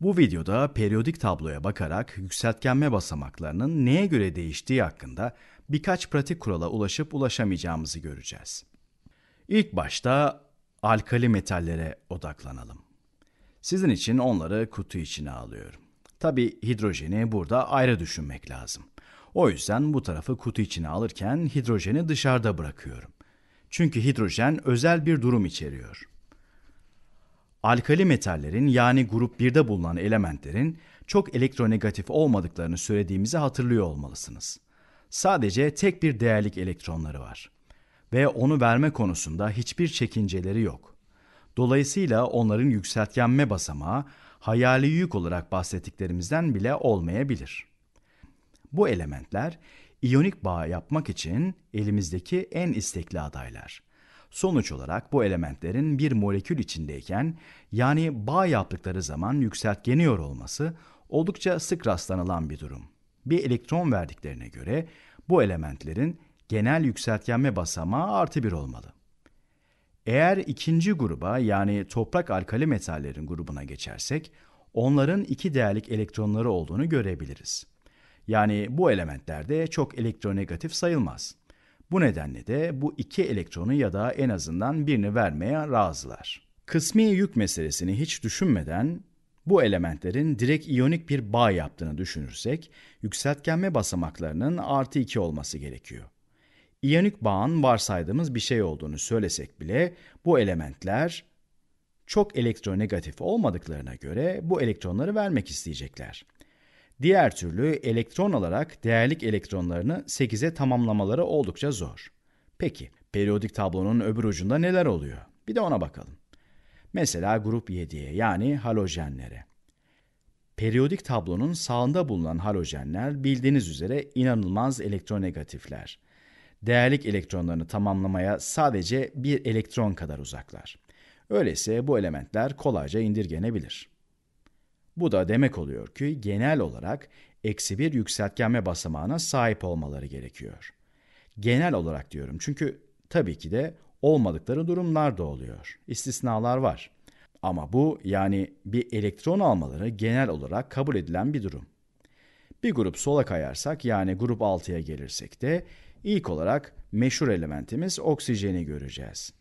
Bu videoda periyodik tabloya bakarak yükseltgenme basamaklarının neye göre değiştiği hakkında birkaç pratik kurala ulaşıp ulaşamayacağımızı göreceğiz. İlk başta alkali metallere odaklanalım. Sizin için onları kutu içine alıyorum. Tabi hidrojeni burada ayrı düşünmek lazım. O yüzden bu tarafı kutu içine alırken hidrojeni dışarıda bırakıyorum. Çünkü hidrojen özel bir durum içeriyor alkali metallerin yani grup 1'de bulunan elementlerin çok elektronegatif olmadıklarını söylediğimizi hatırlıyor olmalısınız. Sadece tek bir değerlik elektronları var ve onu verme konusunda hiçbir çekinceleri yok. Dolayısıyla onların yükseltgenme basamağı hayali yük olarak bahsettiklerimizden bile olmayabilir. Bu elementler iyonik bağ yapmak için elimizdeki en istekli adaylar. Sonuç olarak bu elementlerin bir molekül içindeyken yani bağ yaptıkları zaman yükseltgeniyor olması oldukça sık rastlanılan bir durum. Bir elektron verdiklerine göre bu elementlerin genel yükseltgenme basamağı artı bir olmalı. Eğer ikinci gruba yani toprak alkali metallerin grubuna geçersek onların iki değerlik elektronları olduğunu görebiliriz. Yani bu elementlerde çok elektronegatif sayılmaz. Bu nedenle de bu iki elektronu ya da en azından birini vermeye razılar. Kısmi yük meselesini hiç düşünmeden bu elementlerin direkt iyonik bir bağ yaptığını düşünürsek yükseltgenme basamaklarının artı 2 olması gerekiyor. İyonik bağın varsaydığımız bir şey olduğunu söylesek bile bu elementler çok elektronegatif olmadıklarına göre bu elektronları vermek isteyecekler. Diğer türlü elektron olarak değerlik elektronlarını 8'e tamamlamaları oldukça zor. Peki, periyodik tablonun öbür ucunda neler oluyor? Bir de ona bakalım. Mesela grup 7'ye yani halojenlere. Periyodik tablonun sağında bulunan halojenler bildiğiniz üzere inanılmaz elektronegatifler. Değerlik elektronlarını tamamlamaya sadece bir elektron kadar uzaklar. Öyleyse bu elementler kolayca indirgenebilir. Bu da demek oluyor ki genel olarak eksi bir yükseltgenme basamağına sahip olmaları gerekiyor. Genel olarak diyorum çünkü tabii ki de olmadıkları durumlar da oluyor. İstisnalar var. Ama bu yani bir elektron almaları genel olarak kabul edilen bir durum. Bir grup sola kayarsak yani grup 6'ya gelirsek de ilk olarak meşhur elementimiz oksijeni göreceğiz.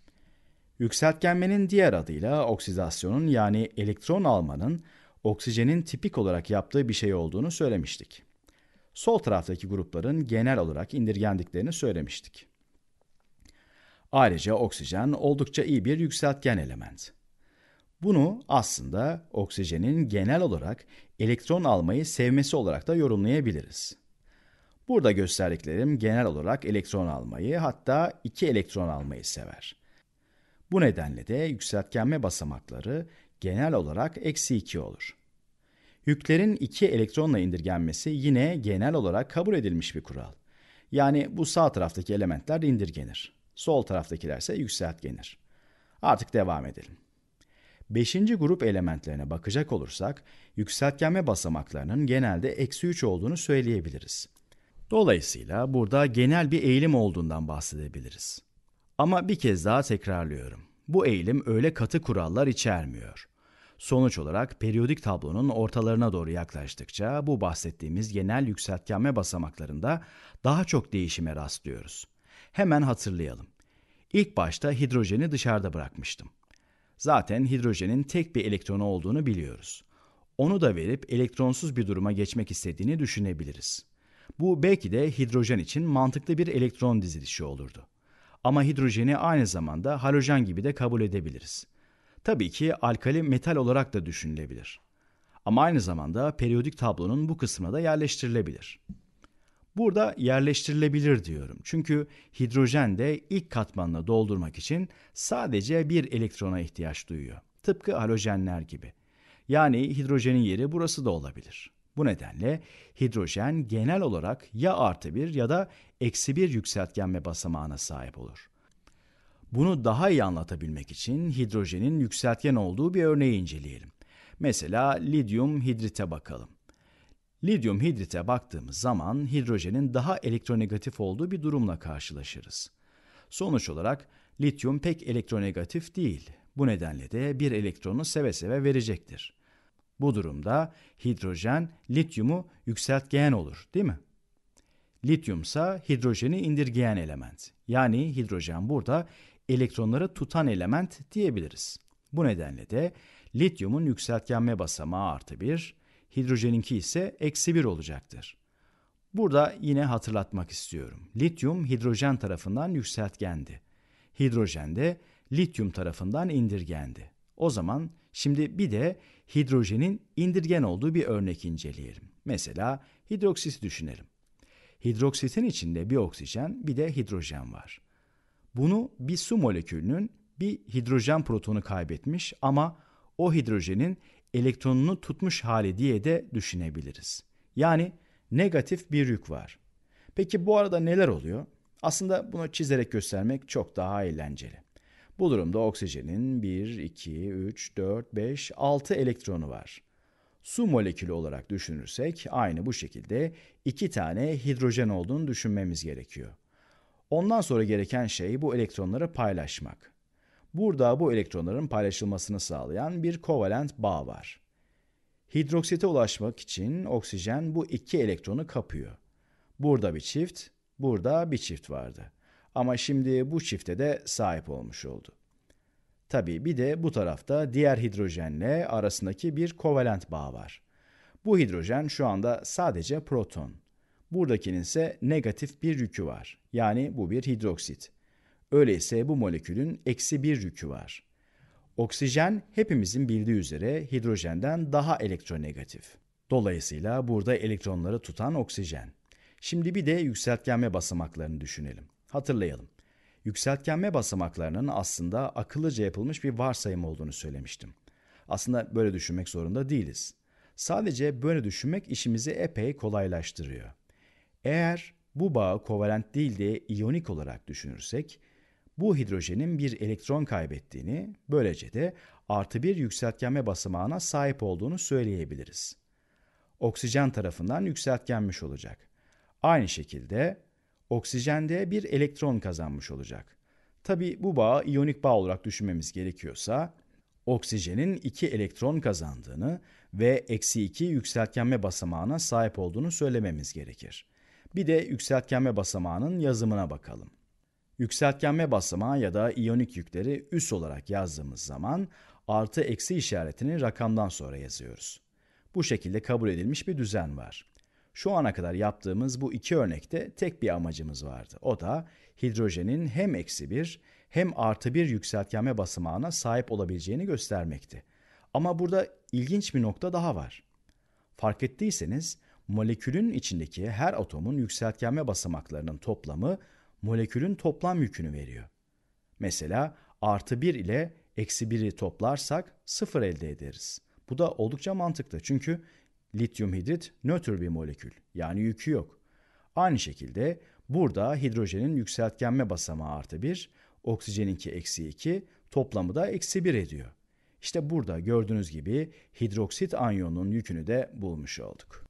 Yükseltgenmenin diğer adıyla oksidasyonun yani elektron almanın oksijenin tipik olarak yaptığı bir şey olduğunu söylemiştik. Sol taraftaki grupların genel olarak indirgendiklerini söylemiştik. Ayrıca oksijen oldukça iyi bir yükseltgen element. Bunu aslında oksijenin genel olarak elektron almayı sevmesi olarak da yorumlayabiliriz. Burada gösterdiklerim genel olarak elektron almayı hatta iki elektron almayı sever. Bu nedenle de yükseltgenme basamakları genel olarak eksi 2 olur. Yüklerin 2 elektronla indirgenmesi yine genel olarak kabul edilmiş bir kural. Yani bu sağ taraftaki elementler indirgenir. Sol taraftakiler ise yükseltgenir. Artık devam edelim. Beşinci grup elementlerine bakacak olursak yükseltgenme basamaklarının genelde eksi 3 olduğunu söyleyebiliriz. Dolayısıyla burada genel bir eğilim olduğundan bahsedebiliriz. Ama bir kez daha tekrarlıyorum. Bu eğilim öyle katı kurallar içermiyor. Sonuç olarak periyodik tablonun ortalarına doğru yaklaştıkça bu bahsettiğimiz genel yükseltgenme basamaklarında daha çok değişime rastlıyoruz. Hemen hatırlayalım. İlk başta hidrojeni dışarıda bırakmıştım. Zaten hidrojenin tek bir elektronu olduğunu biliyoruz. Onu da verip elektronsuz bir duruma geçmek istediğini düşünebiliriz. Bu belki de hidrojen için mantıklı bir elektron dizilişi olurdu. Ama hidrojeni aynı zamanda halojen gibi de kabul edebiliriz tabii ki alkali metal olarak da düşünülebilir. Ama aynı zamanda periyodik tablonun bu kısmına da yerleştirilebilir. Burada yerleştirilebilir diyorum. Çünkü hidrojen de ilk katmanla doldurmak için sadece bir elektrona ihtiyaç duyuyor. Tıpkı halojenler gibi. Yani hidrojenin yeri burası da olabilir. Bu nedenle hidrojen genel olarak ya artı bir ya da eksi bir yükseltgenme basamağına sahip olur. Bunu daha iyi anlatabilmek için hidrojenin yükseltgen olduğu bir örneği inceleyelim. Mesela lityum hidrite bakalım. Lityum hidrite baktığımız zaman hidrojenin daha elektronegatif olduğu bir durumla karşılaşırız. Sonuç olarak lityum pek elektronegatif değil. Bu nedenle de bir elektronu seve seve verecektir. Bu durumda hidrojen lityumu yükseltgen olur, değil mi? Lityum ise hidrojeni indirgeyen element. Yani hidrojen burada elektronları tutan element diyebiliriz. Bu nedenle de lityumun yükseltgenme basamağı artı 1, hidrojeninki ise eksi 1 olacaktır. Burada yine hatırlatmak istiyorum. Lityum hidrojen tarafından yükseltgendi. Hidrojen de lityum tarafından indirgendi. O zaman şimdi bir de hidrojenin indirgen olduğu bir örnek inceleyelim. Mesela hidroksit düşünelim. Hidroksitin içinde bir oksijen bir de hidrojen var. Bunu bir su molekülünün bir hidrojen protonu kaybetmiş ama o hidrojenin elektronunu tutmuş hali diye de düşünebiliriz. Yani negatif bir yük var. Peki bu arada neler oluyor? Aslında bunu çizerek göstermek çok daha eğlenceli. Bu durumda oksijenin 1, 2, 3, 4, 5, 6 elektronu var. Su molekülü olarak düşünürsek aynı bu şekilde 2 tane hidrojen olduğunu düşünmemiz gerekiyor. Ondan sonra gereken şey bu elektronları paylaşmak. Burada bu elektronların paylaşılmasını sağlayan bir kovalent bağ var. Hidroksite ulaşmak için oksijen bu iki elektronu kapıyor. Burada bir çift, burada bir çift vardı. Ama şimdi bu çifte de sahip olmuş oldu. Tabii bir de bu tarafta diğer hidrojenle arasındaki bir kovalent bağ var. Bu hidrojen şu anda sadece proton. Buradakinin ise negatif bir yükü var. Yani bu bir hidroksit. Öyleyse bu molekülün eksi bir yükü var. Oksijen hepimizin bildiği üzere hidrojenden daha elektronegatif. Dolayısıyla burada elektronları tutan oksijen. Şimdi bir de yükseltgenme basamaklarını düşünelim. Hatırlayalım. Yükseltgenme basamaklarının aslında akıllıca yapılmış bir varsayım olduğunu söylemiştim. Aslında böyle düşünmek zorunda değiliz. Sadece böyle düşünmek işimizi epey kolaylaştırıyor. Eğer bu bağı kovalent değil de iyonik olarak düşünürsek, bu hidrojenin bir elektron kaybettiğini, böylece de artı bir yükseltgenme basamağına sahip olduğunu söyleyebiliriz. Oksijen tarafından yükseltgenmiş olacak. Aynı şekilde oksijende bir elektron kazanmış olacak. Tabi bu bağı iyonik bağ olarak düşünmemiz gerekiyorsa, oksijenin 2 elektron kazandığını ve eksi 2 yükseltgenme basamağına sahip olduğunu söylememiz gerekir. Bir de yükseltgenme basamağının yazımına bakalım. Yükseltgenme basamağı ya da iyonik yükleri üs olarak yazdığımız zaman artı eksi işaretini rakamdan sonra yazıyoruz. Bu şekilde kabul edilmiş bir düzen var. Şu ana kadar yaptığımız bu iki örnekte tek bir amacımız vardı. O da hidrojenin hem eksi bir hem artı bir yükseltgenme basamağına sahip olabileceğini göstermekti. Ama burada ilginç bir nokta daha var. Fark ettiyseniz molekülün içindeki her atomun yükseltgenme basamaklarının toplamı molekülün toplam yükünü veriyor. Mesela artı 1 ile eksi 1'i toplarsak 0 elde ederiz. Bu da oldukça mantıklı çünkü lityum hidrit nötr bir molekül yani yükü yok. Aynı şekilde burada hidrojenin yükseltgenme basamağı artı 1, oksijeninki eksi 2, toplamı da eksi 1 ediyor. İşte burada gördüğünüz gibi hidroksit anyonunun yükünü de bulmuş olduk.